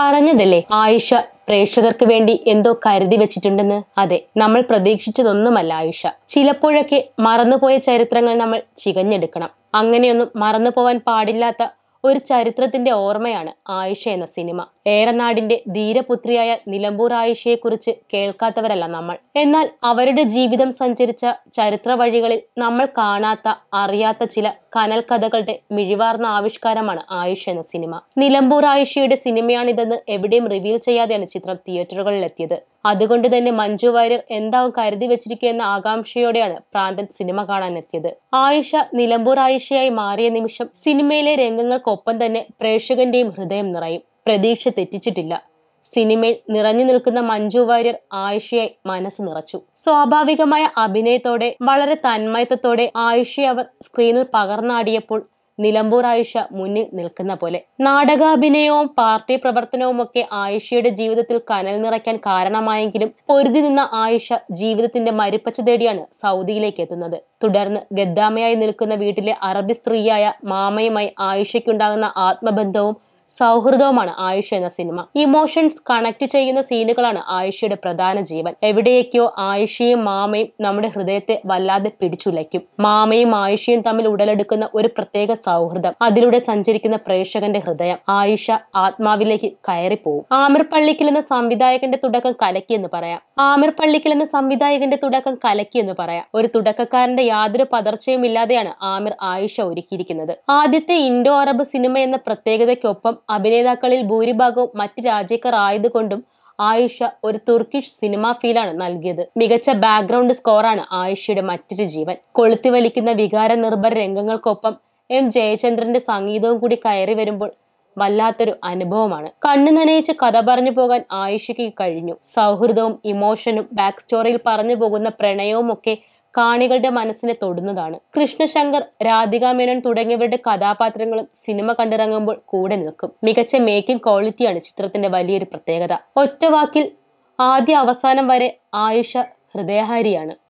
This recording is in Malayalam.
പറഞ്ഞതല്ലേ ആയിഷ പ്രേക്ഷകർക്ക് വേണ്ടി എന്തോ കരുതി വെച്ചിട്ടുണ്ടെന്ന് അതെ നമ്മൾ പ്രതീക്ഷിച്ചതൊന്നുമല്ല ആയുഷ ചിലപ്പോഴൊക്കെ മറന്നുപോയ ചരിത്രങ്ങൾ നമ്മൾ ചികഞ്ഞെടുക്കണം അങ്ങനെയൊന്നും മറന്നു പോവാൻ പാടില്ലാത്ത ഒരു ചരിത്രത്തിന്റെ ഓർമ്മയാണ് ആയുഷ എന്ന സിനിമ ഏറനാടിന്റെ ധീരപുത്രിയായ നിലമ്പൂർ ആയിഷയെക്കുറിച്ച് കേൾക്കാത്തവരല്ല നമ്മൾ എന്നാൽ അവരുടെ ജീവിതം സഞ്ചരിച്ച ചരിത്ര വഴികളിൽ നമ്മൾ കാണാത്ത അറിയാത്ത ചില കനൽ കഥകളുടെ മിഴിവാർന്ന ആവിഷ്കാരമാണ് ആയുഷ് എന്ന സിനിമ നിലമ്പൂർ ആയിഷയുടെ സിനിമയാണിതെന്ന് എവിടെയും റിവീൽ ചെയ്യാതെയാണ് ചിത്രം തിയേറ്ററുകളിൽ എത്തിയത് അതുകൊണ്ട് തന്നെ മഞ്ജു വാര്യർ എന്താവും കരുതി വെച്ചിരിക്കുന്ന ആകാംക്ഷയോടെയാണ് പ്രാന്തൻ സിനിമ കാണാൻ എത്തിയത് ആയിഷ നിലമ്പൂർ ആയിഷയായി മാറിയ നിമിഷം സിനിമയിലെ രംഗങ്ങൾക്കൊപ്പം തന്നെ പ്രേക്ഷകന്റെയും ഹൃദയം നിറയും പ്രതീക്ഷ തെറ്റിച്ചിട്ടില്ല സിനിമയിൽ നിറഞ്ഞു നിൽക്കുന്ന മഞ്ജു വാര്യർ ആയിഷയെ മനസ്സ് നിറച്ചു സ്വാഭാവികമായ അഭിനയത്തോടെ വളരെ തന്മയത്വത്തോടെ ആയിഷയെ അവർ സ്ക്രീനിൽ പകർന്നാടിയപ്പോൾ നിലമ്പൂർ ആയിഷ മുന്നിൽ നിൽക്കുന്ന പോലെ നാടകാഭിനയവും പാർട്ടി പ്രവർത്തനവും ഒക്കെ ആയിഷയുടെ ജീവിതത്തിൽ കനൽ നിറയ്ക്കാൻ കാരണമായെങ്കിലും പൊരുതി നിന്ന ആയിഷ ജീവിതത്തിന്റെ മരുപ്പച്ച തേടിയാണ് സൗദിയിലേക്ക് എത്തുന്നത് തുടർന്ന് ഗദ്ദാമയായി നിൽക്കുന്ന വീട്ടിലെ അറബി സ്ത്രീയായ മാമയുമായി ആയിഷയ്ക്കുണ്ടാകുന്ന ആത്മബന്ധവും സൗഹൃദവുമാണ് ആയുഷ് എന്ന സിനിമ ഇമോഷൻസ് കണക്ട് ചെയ്യുന്ന സീനുകളാണ് ആയുഷയുടെ പ്രധാന ജീവൻ എവിടെയൊക്കെയോ ആയുഷയും മാമയും നമ്മുടെ ഹൃദയത്തെ വല്ലാതെ പിടിച്ചുലയ്ക്കും മാമയും ആയുഷയും തമ്മിൽ ഉടലെടുക്കുന്ന ഒരു പ്രത്യേക സൗഹൃദം അതിലൂടെ സഞ്ചരിക്കുന്ന പ്രേക്ഷകന്റെ ഹൃദയം ആയുഷ ആത്മാവിലേക്ക് കയറിപ്പോവും ആമിർ പള്ളിക്കൽ എന്ന സംവിധായകന്റെ തുടക്കം കലക്കി എന്ന് പറയാം ആമിർ പള്ളിക്കൽ എന്ന സംവിധായകന്റെ തുടക്കം കലക്കി എന്ന് പറയാം ഒരു തുടക്കക്കാരന്റെ യാതൊരു പതർച്ചയും ഇല്ലാതെയാണ് ആമിർ ആയുഷ ഒരുക്കിയിരിക്കുന്നത് ആദ്യത്തെ ഇൻഡോ അറബ് സിനിമ എന്ന പ്രത്യേകതയ്ക്കൊപ്പം അഭിനേതാക്കളിൽ ഭൂരിഭാഗവും മറ്റ് രാജ്യക്കാർ ആയതുകൊണ്ടും ആയിഷ ഒരു തുർക്കിഷ് സിനിമ ഫീലാണ് നൽകിയത് മികച്ച ബാക്ക്ഗ്രൗണ്ട് സ്കോറാണ് ആയിഷയുടെ മറ്റൊരു ജീവൻ കൊളുത്തി വലിക്കുന്ന വികാര നിർഭര രംഗങ്ങൾക്കൊപ്പം എം ജയചന്ദ്രന്റെ സംഗീതവും കൂടി കയറി വരുമ്പോൾ വല്ലാത്തൊരു അനുഭവമാണ് കണ്ണു നനയിച്ച് കഥ പറഞ്ഞു പോകാൻ ആയിഷയ്ക്ക് കഴിഞ്ഞു സൗഹൃദവും ഇമോഷനും ബാക്ക് സ്റ്റോറിയിൽ പറഞ്ഞു പോകുന്ന പ്രണയവും ഒക്കെ കാണികളുടെ മനസ്സിനെ തൊടുന്നതാണ് കൃഷ്ണശങ്കർ രാധിക മേനോൻ തുടങ്ങിയവരുടെ കഥാപാത്രങ്ങളും സിനിമ കണ്ടിറങ്ങുമ്പോൾ കൂടെ നിൽക്കും മികച്ച മേക്കിംഗ് ക്വാളിറ്റിയാണ് ചിത്രത്തിന്റെ വലിയൊരു പ്രത്യേകത ഒറ്റവാക്കിൽ ആദ്യ അവസാനം വരെ ആയുഷ ഹൃദയഹാരിയാണ്